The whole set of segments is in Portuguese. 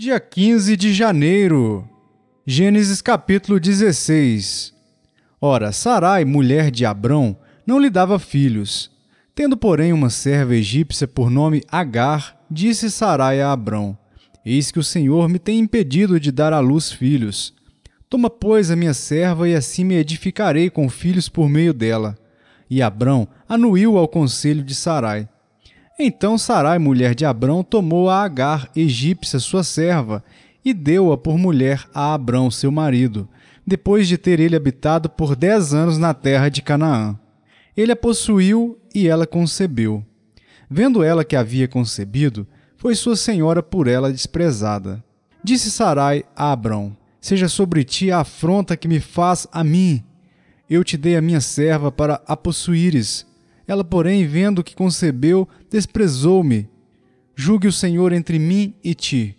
Dia 15 de janeiro, Gênesis capítulo 16. Ora, Sarai, mulher de Abrão, não lhe dava filhos. Tendo, porém, uma serva egípcia por nome Agar, disse Sarai a Abrão: Eis que o Senhor me tem impedido de dar à luz filhos. Toma, pois, a minha serva, e assim me edificarei com filhos por meio dela. E Abrão anuiu ao conselho de Sarai. Então Sarai, mulher de Abrão, tomou a Agar, egípcia, sua serva, e deu-a por mulher a Abrão, seu marido, depois de ter ele habitado por dez anos na terra de Canaã. Ele a possuiu e ela concebeu. Vendo ela que havia concebido, foi sua senhora por ela desprezada. Disse Sarai a Abrão: Seja sobre ti a afronta que me faz a mim. Eu te dei a minha serva para a possuíres, ela, porém, vendo que concebeu, desprezou-me. Julgue o Senhor entre mim e ti.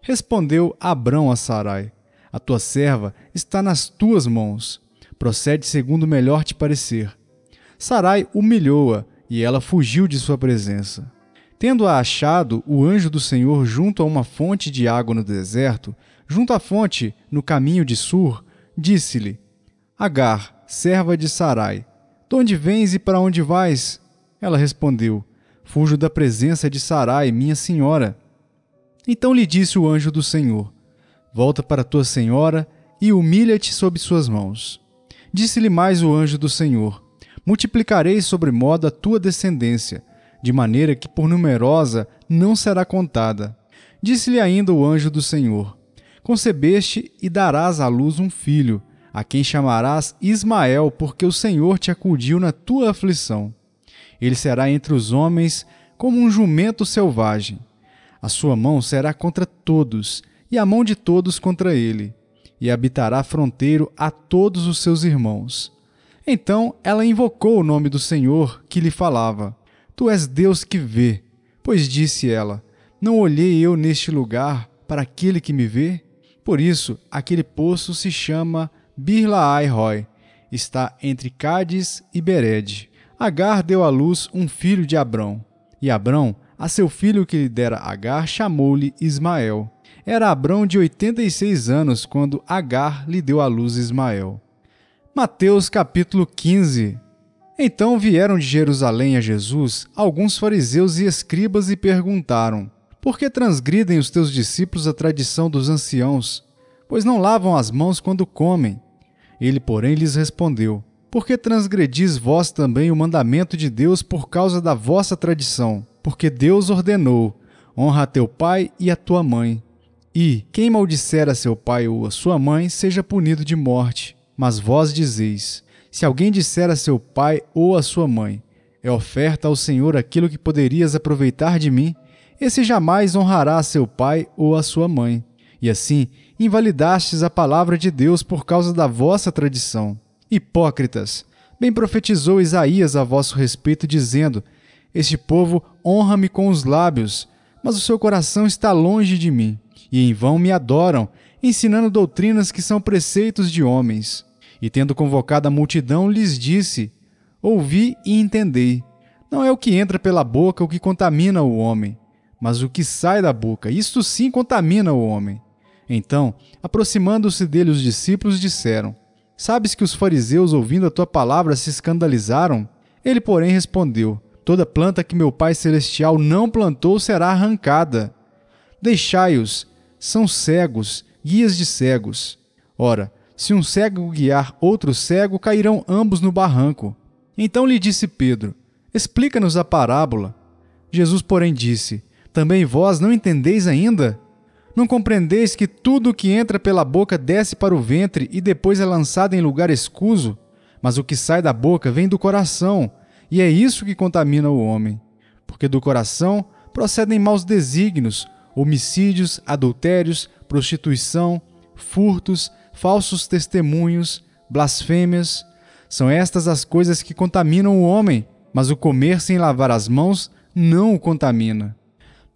Respondeu Abrão a Sarai: A tua serva está nas tuas mãos. Procede segundo melhor te parecer. Sarai humilhou-a e ela fugiu de sua presença. Tendo-a achado, o anjo do Senhor junto a uma fonte de água no deserto, junto à fonte, no caminho de Sur, disse-lhe: Agar, serva de Sarai, de onde vens e para onde vais? Ela respondeu: Fujo da presença de Sarai, minha senhora. Então lhe disse o anjo do Senhor: Volta para tua senhora e humilha-te sob suas mãos. Disse-lhe mais o anjo do Senhor: Multiplicarei sobremodo a tua descendência, de maneira que por numerosa não será contada. Disse-lhe ainda o anjo do Senhor: Concebeste e darás à luz um filho a quem chamarás Ismael, porque o Senhor te acudiu na tua aflição. Ele será entre os homens como um jumento selvagem. A sua mão será contra todos, e a mão de todos contra ele, e habitará fronteiro a todos os seus irmãos. Então ela invocou o nome do Senhor que lhe falava: Tu és Deus que vê. Pois disse ela: Não olhei eu neste lugar para aquele que me vê? Por isso, aquele poço se chama Birlaai-Roy está entre Cádiz e Bered. Agar deu à luz um filho de Abrão. E Abrão, a seu filho que lhe dera Agar, chamou-lhe Ismael. Era Abrão de 86 anos quando Agar lhe deu à luz Ismael. Mateus capítulo 15 Então vieram de Jerusalém a Jesus alguns fariseus e escribas e perguntaram: Por que transgridem os teus discípulos a tradição dos anciãos? Pois não lavam as mãos quando comem. Ele, porém, lhes respondeu: Por que transgredis vós também o mandamento de Deus por causa da vossa tradição? Porque Deus ordenou: Honra a teu pai e a tua mãe. E quem maldisser a seu pai ou a sua mãe seja punido de morte. Mas vós dizeis: Se alguém disser a seu pai ou a sua mãe: É oferta ao Senhor aquilo que poderias aproveitar de mim, esse jamais honrará a seu pai ou a sua mãe. E assim, invalidastes a palavra de Deus por causa da vossa tradição. Hipócritas! Bem profetizou Isaías a vosso respeito, dizendo: Este povo honra-me com os lábios, mas o seu coração está longe de mim, e em vão me adoram, ensinando doutrinas que são preceitos de homens. E tendo convocado a multidão, lhes disse: Ouvi e entendei. Não é o que entra pela boca o que contamina o homem, mas o que sai da boca, isto sim contamina o homem. Então, aproximando-se dele os discípulos, disseram: Sabes que os fariseus, ouvindo a tua palavra, se escandalizaram? Ele, porém, respondeu: Toda planta que meu Pai Celestial não plantou será arrancada. Deixai-os, são cegos, guias de cegos. Ora, se um cego guiar outro cego, cairão ambos no barranco. Então lhe disse Pedro: Explica-nos a parábola. Jesus, porém, disse: Também vós não entendeis ainda? Não compreendeis que tudo o que entra pela boca desce para o ventre e depois é lançado em lugar escuso? Mas o que sai da boca vem do coração, e é isso que contamina o homem. Porque do coração procedem maus desígnios, homicídios, adultérios, prostituição, furtos, falsos testemunhos, blasfêmias. São estas as coisas que contaminam o homem, mas o comer sem lavar as mãos não o contamina.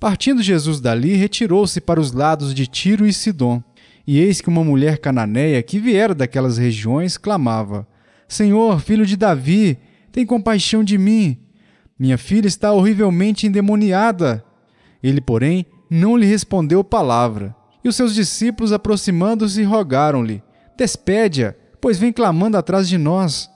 Partindo Jesus dali, retirou-se para os lados de Tiro e Sidom. E eis que uma mulher cananeia que viera daquelas regiões clamava: Senhor, filho de Davi, tem compaixão de mim. Minha filha está horrivelmente endemoniada. Ele, porém, não lhe respondeu palavra. E os seus discípulos, aproximando-se, rogaram-lhe: Despede-a, pois vem clamando atrás de nós.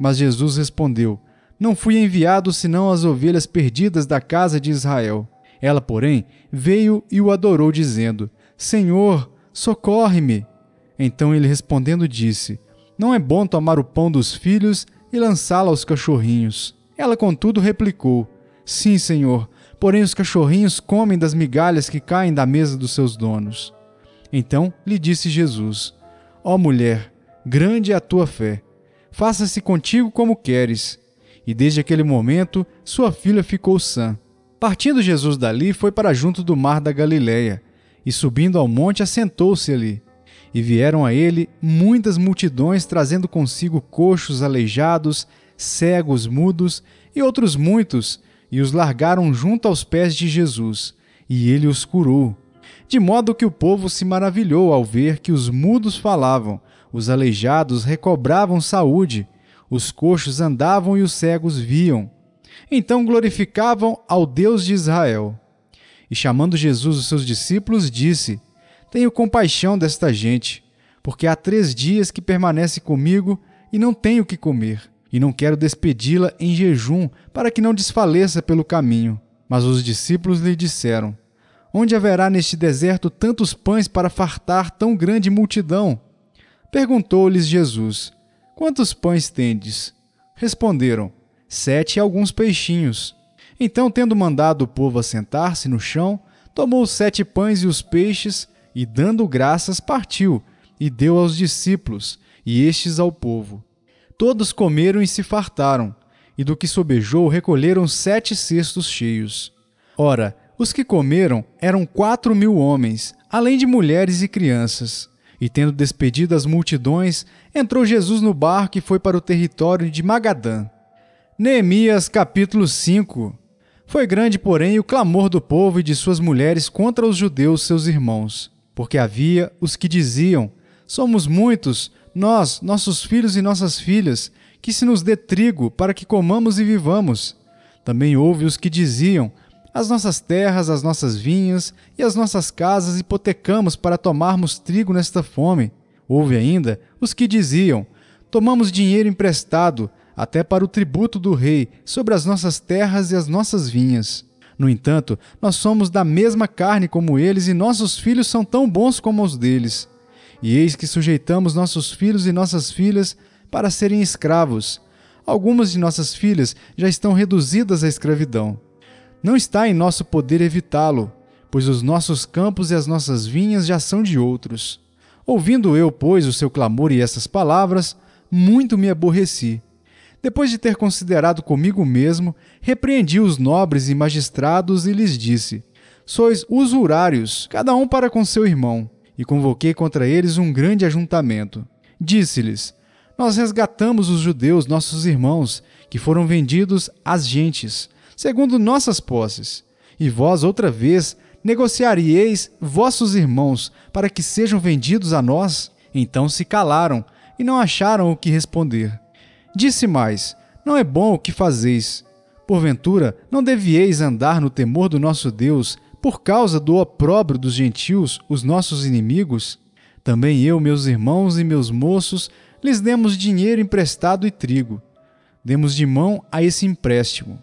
Mas Jesus respondeu: Não fui enviado senão às ovelhas perdidas da casa de Israel. Ela, porém, veio e o adorou, dizendo: Senhor, socorre-me. Então ele respondendo disse: Não é bom tomar o pão dos filhos e lançá-lo aos cachorrinhos. Ela, contudo, replicou: Sim, senhor, porém os cachorrinhos comem das migalhas que caem da mesa dos seus donos. Então lhe disse Jesus: Ó mulher, grande é a tua fé. Faça-se contigo como queres. E desde aquele momento, sua filha ficou sã. Partindo Jesus dali, foi para junto do mar da Galileia, e subindo ao monte, assentou-se ali. E vieram a ele muitas multidões, trazendo consigo coxos aleijados, cegos mudos e outros muitos, e os largaram junto aos pés de Jesus, e ele os curou. De modo que o povo se maravilhou ao ver que os mudos falavam, os aleijados recobravam saúde, os coxos andavam e os cegos viam então glorificavam ao Deus de Israel. E chamando Jesus os seus discípulos, disse: Tenho compaixão desta gente, porque há três dias que permanece comigo e não tenho o que comer, e não quero despedi-la em jejum, para que não desfaleça pelo caminho. Mas os discípulos lhe disseram: Onde haverá neste deserto tantos pães para fartar tão grande multidão? Perguntou-lhes Jesus: Quantos pães tendes? Responderam: Sete e alguns peixinhos. Então, tendo mandado o povo assentar-se no chão, tomou os sete pães e os peixes, e dando graças, partiu, e deu aos discípulos, e estes ao povo. Todos comeram e se fartaram, e do que sobejou recolheram sete cestos cheios. Ora, os que comeram eram quatro mil homens, além de mulheres e crianças. E tendo despedido as multidões, entrou Jesus no barco e foi para o território de Magadã. Neemias capítulo 5 Foi grande, porém, o clamor do povo e de suas mulheres contra os judeus, seus irmãos, porque havia os que diziam: Somos muitos, nós, nossos filhos e nossas filhas, que se nos dê trigo para que comamos e vivamos. Também houve os que diziam: As nossas terras, as nossas vinhas e as nossas casas hipotecamos para tomarmos trigo nesta fome. Houve ainda os que diziam: Tomamos dinheiro emprestado até para o tributo do rei sobre as nossas terras e as nossas vinhas. No entanto, nós somos da mesma carne como eles e nossos filhos são tão bons como os deles. E eis que sujeitamos nossos filhos e nossas filhas para serem escravos. Algumas de nossas filhas já estão reduzidas à escravidão. Não está em nosso poder evitá-lo, pois os nossos campos e as nossas vinhas já são de outros. Ouvindo eu, pois, o seu clamor e essas palavras, muito me aborreci depois de ter considerado comigo mesmo, repreendi os nobres e magistrados e lhes disse: Sois usurários, cada um para com seu irmão. E convoquei contra eles um grande ajuntamento. Disse-lhes: Nós resgatamos os judeus, nossos irmãos, que foram vendidos às gentes, segundo nossas posses. E vós, outra vez, negociarieis vossos irmãos para que sejam vendidos a nós? Então se calaram e não acharam o que responder. Disse mais: Não é bom o que fazeis. Porventura, não devieis andar no temor do nosso Deus, por causa do opróbrio dos gentios, os nossos inimigos? Também eu, meus irmãos e meus moços, lhes demos dinheiro emprestado e trigo. Demos de mão a esse empréstimo.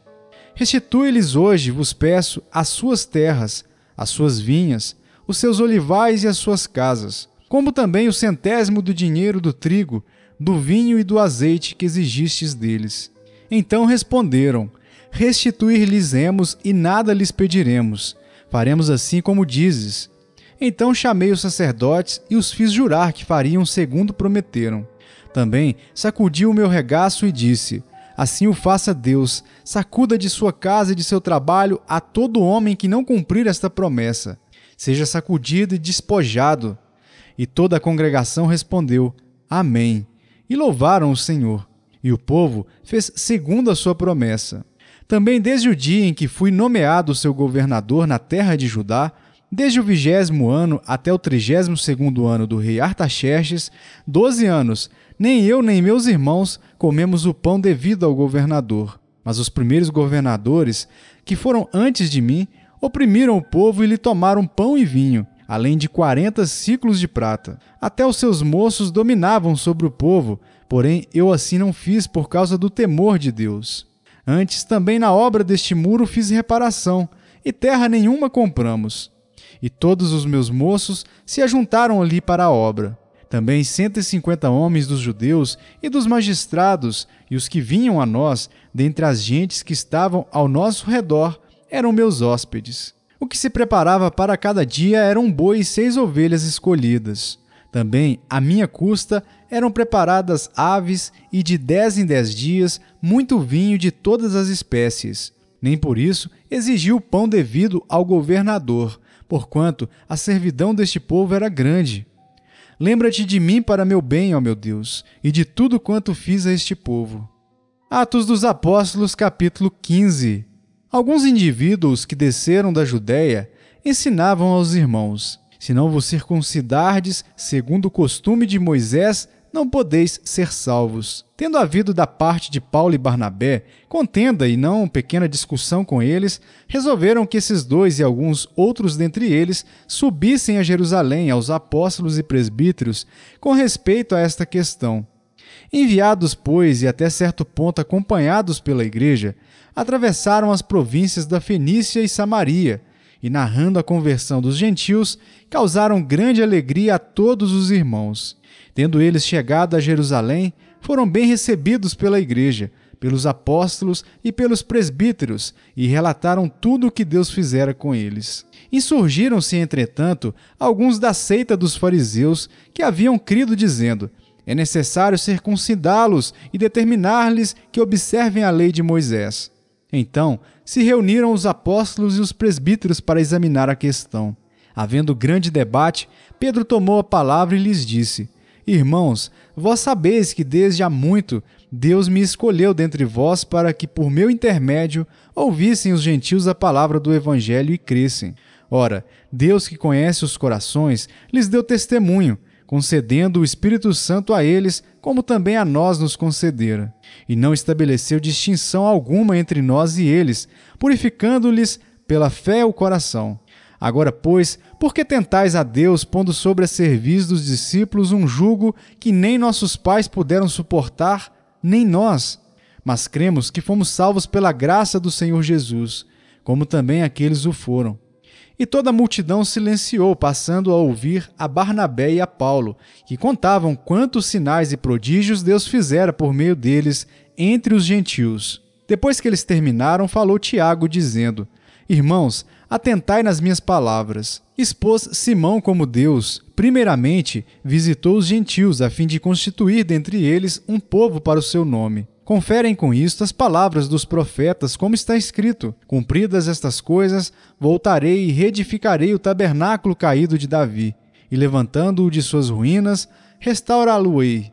Restitui-lhes hoje, vos peço, as suas terras, as suas vinhas, os seus olivais e as suas casas, como também o centésimo do dinheiro do trigo, do vinho e do azeite que exigistes deles. Então responderam: Restituir-lhes-emos e nada lhes pediremos. Faremos assim como dizes. Então chamei os sacerdotes e os fiz jurar que fariam segundo prometeram. Também sacudi o meu regaço e disse: Assim o faça Deus, sacuda de sua casa e de seu trabalho a todo homem que não cumprir esta promessa. Seja sacudido e despojado. E toda a congregação respondeu: Amém e louvaram o Senhor. E o povo fez segundo a sua promessa. Também desde o dia em que fui nomeado seu governador na terra de Judá, desde o vigésimo ano até o trigésimo segundo ano do rei Artaxerxes, doze anos, nem eu nem meus irmãos comemos o pão devido ao governador. Mas os primeiros governadores, que foram antes de mim, oprimiram o povo e lhe tomaram pão e vinho, além de 40 ciclos de prata. Até os seus moços dominavam sobre o povo, porém eu assim não fiz por causa do temor de Deus. Antes também na obra deste muro fiz reparação, e terra nenhuma compramos. E todos os meus moços se ajuntaram ali para a obra. Também cento e cinquenta homens dos judeus e dos magistrados, e os que vinham a nós, dentre as gentes que estavam ao nosso redor, eram meus hóspedes. O que se preparava para cada dia era um boi e seis ovelhas escolhidas. Também, à minha custa, eram preparadas aves e de dez em dez dias muito vinho de todas as espécies. Nem por isso exigiu o pão devido ao governador, porquanto a servidão deste povo era grande. Lembra-te de mim para meu bem, ó meu Deus, e de tudo quanto fiz a este povo. Atos dos Apóstolos, capítulo 15. Alguns indivíduos que desceram da Judéia ensinavam aos irmãos: Se não vos circuncidardes, segundo o costume de Moisés, não podeis ser salvos. Tendo havido da parte de Paulo e Barnabé contenda e não pequena discussão com eles, resolveram que esses dois e alguns outros dentre eles subissem a Jerusalém aos apóstolos e presbíteros com respeito a esta questão. Enviados, pois, e até certo ponto acompanhados pela igreja, atravessaram as províncias da Fenícia e Samaria, e narrando a conversão dos gentios, causaram grande alegria a todos os irmãos. Tendo eles chegado a Jerusalém, foram bem recebidos pela igreja, pelos apóstolos e pelos presbíteros, e relataram tudo o que Deus fizera com eles. Insurgiram-se, entretanto, alguns da seita dos fariseus que haviam crido, dizendo: é necessário circuncidá-los e determinar-lhes que observem a lei de Moisés. Então se reuniram os apóstolos e os presbíteros para examinar a questão. Havendo grande debate, Pedro tomou a palavra e lhes disse: Irmãos, vós sabeis que desde há muito Deus me escolheu dentre vós para que, por meu intermédio, ouvissem os gentios a palavra do Evangelho e crescem. Ora, Deus que conhece os corações lhes deu testemunho concedendo o Espírito Santo a eles, como também a nós nos concedera. E não estabeleceu distinção alguma entre nós e eles, purificando-lhes pela fé o coração. Agora, pois, por que tentais a Deus, pondo sobre a serviço dos discípulos um jugo que nem nossos pais puderam suportar, nem nós? Mas cremos que fomos salvos pela graça do Senhor Jesus, como também aqueles o foram. E toda a multidão silenciou, passando a ouvir a Barnabé e a Paulo, que contavam quantos sinais e prodígios Deus fizera por meio deles entre os gentios. Depois que eles terminaram, falou Tiago, dizendo: Irmãos, atentai nas minhas palavras. Expôs Simão como Deus. Primeiramente, visitou os gentios, a fim de constituir dentre eles um povo para o seu nome. Conferem com isto as palavras dos profetas, como está escrito: Cumpridas estas coisas, voltarei e reedificarei o tabernáculo caído de Davi, e levantando-o de suas ruínas, restaurá-lo-ei,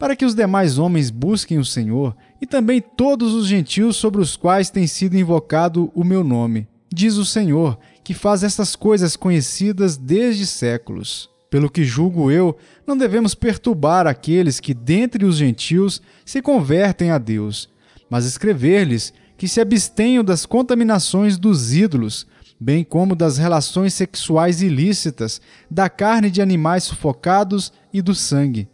para que os demais homens busquem o Senhor, e também todos os gentios sobre os quais tem sido invocado o meu nome. Diz o Senhor, que faz estas coisas conhecidas desde séculos. Pelo que julgo eu, não devemos perturbar aqueles que dentre os gentios se convertem a Deus, mas escrever-lhes que se abstenham das contaminações dos ídolos, bem como das relações sexuais ilícitas, da carne de animais sufocados e do sangue.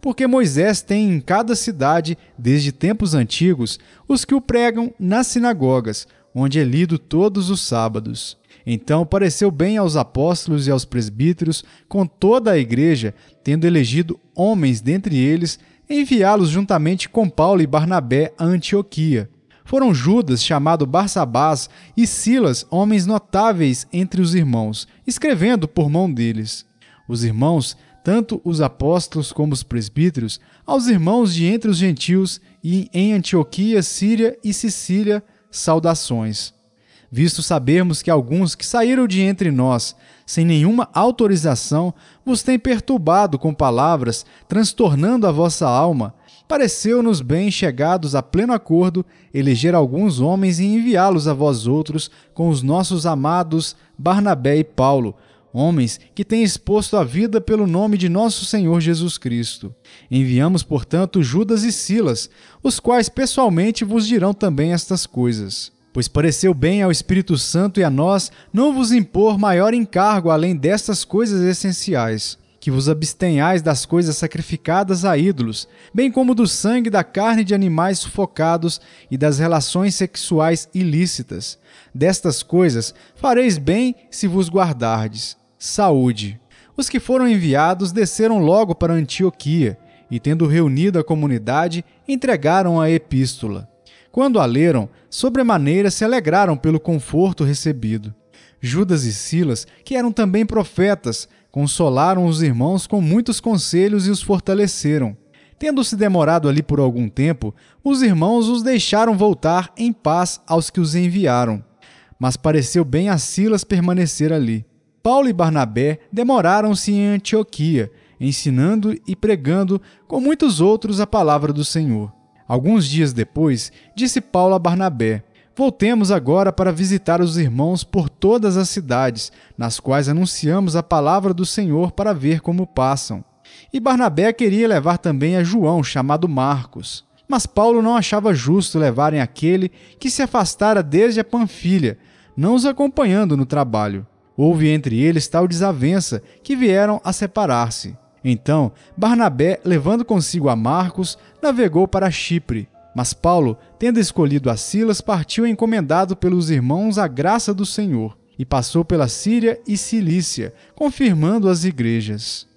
Porque Moisés tem em cada cidade, desde tempos antigos, os que o pregam nas sinagogas, onde é lido todos os sábados. Então pareceu bem aos apóstolos e aos presbíteros, com toda a igreja, tendo elegido homens dentre eles, enviá-los juntamente com Paulo e Barnabé a Antioquia. Foram Judas, chamado Barsabás, e Silas, homens notáveis entre os irmãos, escrevendo por mão deles. Os irmãos, tanto os apóstolos como os presbíteros, aos irmãos de entre os gentios e em Antioquia, Síria e Sicília, saudações visto sabermos que alguns que saíram de entre nós sem nenhuma autorização vos têm perturbado com palavras, transtornando a vossa alma, pareceu-nos bem chegados a pleno acordo eleger alguns homens e enviá-los a vós outros com os nossos amados Barnabé e Paulo, homens que têm exposto a vida pelo nome de nosso Senhor Jesus Cristo. Enviamos, portanto, Judas e Silas, os quais pessoalmente vos dirão também estas coisas. Pois pareceu bem ao Espírito Santo e a nós não vos impor maior encargo além destas coisas essenciais que vos abstenhais das coisas sacrificadas a ídolos, bem como do sangue da carne de animais sufocados e das relações sexuais ilícitas. Destas coisas fareis bem se vos guardardes. Saúde. Os que foram enviados desceram logo para Antioquia, e tendo reunido a comunidade, entregaram a epístola. Quando a leram, sobremaneira se alegraram pelo conforto recebido. Judas e Silas, que eram também profetas, consolaram os irmãos com muitos conselhos e os fortaleceram. Tendo-se demorado ali por algum tempo, os irmãos os deixaram voltar em paz aos que os enviaram. Mas pareceu bem a Silas permanecer ali. Paulo e Barnabé demoraram-se em Antioquia, ensinando e pregando com muitos outros a palavra do Senhor. Alguns dias depois, disse Paulo a Barnabé: Voltemos agora para visitar os irmãos por todas as cidades, nas quais anunciamos a palavra do Senhor para ver como passam. E Barnabé queria levar também a João, chamado Marcos. Mas Paulo não achava justo levarem aquele que se afastara desde a Panfilha, não os acompanhando no trabalho. Houve entre eles tal desavença que vieram a separar-se. Então, Barnabé, levando consigo a Marcos, navegou para Chipre. Mas Paulo, tendo escolhido a Silas, partiu encomendado pelos irmãos à graça do Senhor, e passou pela Síria e Cilícia, confirmando as igrejas.